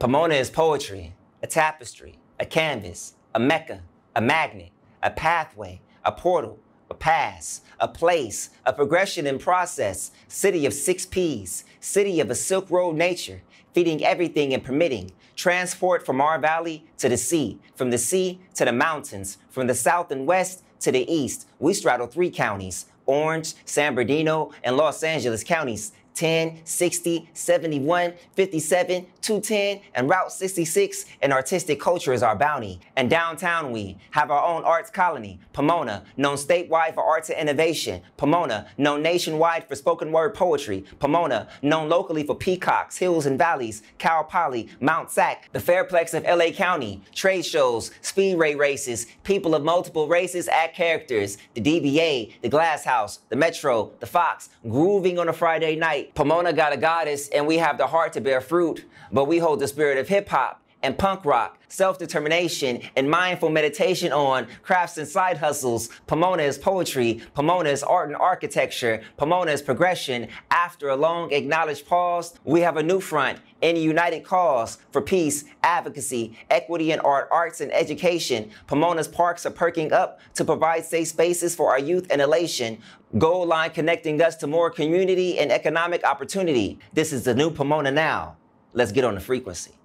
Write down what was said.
Pomona is poetry, a tapestry, a canvas, a mecca, a magnet, a pathway, a portal, a pass, a place, a progression in process, city of six P's, city of a Silk Road nature, feeding everything and permitting, transport from our valley to the sea, from the sea to the mountains, from the south and west to the east. We straddle three counties, Orange, San Bernardino, and Los Angeles counties, 10, 60, 71, 57, 210, and Route 66, and artistic culture is our bounty. And downtown we have our own arts colony, Pomona, known statewide for arts and innovation, Pomona, known nationwide for spoken word poetry, Pomona, known locally for peacocks, hills and valleys, Cal Poly, Mount Sac, the Fairplex of LA County, trade shows, speedway races, people of multiple races act characters, the DBA, the Glass House, the Metro, the Fox, grooving on a Friday night, Pomona got a goddess, and we have the heart to bear fruit, but we hold the spirit of hip hop and punk rock, self determination, and mindful meditation on crafts and side hustles. Pomona's poetry, Pomona's art and architecture, Pomona's progression. After a long acknowledged pause, we have a new front in a united cause for peace, advocacy, equity in art, arts, and education. Pomona's parks are perking up to provide safe spaces for our youth and elation. Goal line connecting us to more community and economic opportunity. This is the new Pomona now. Let's get on the frequency.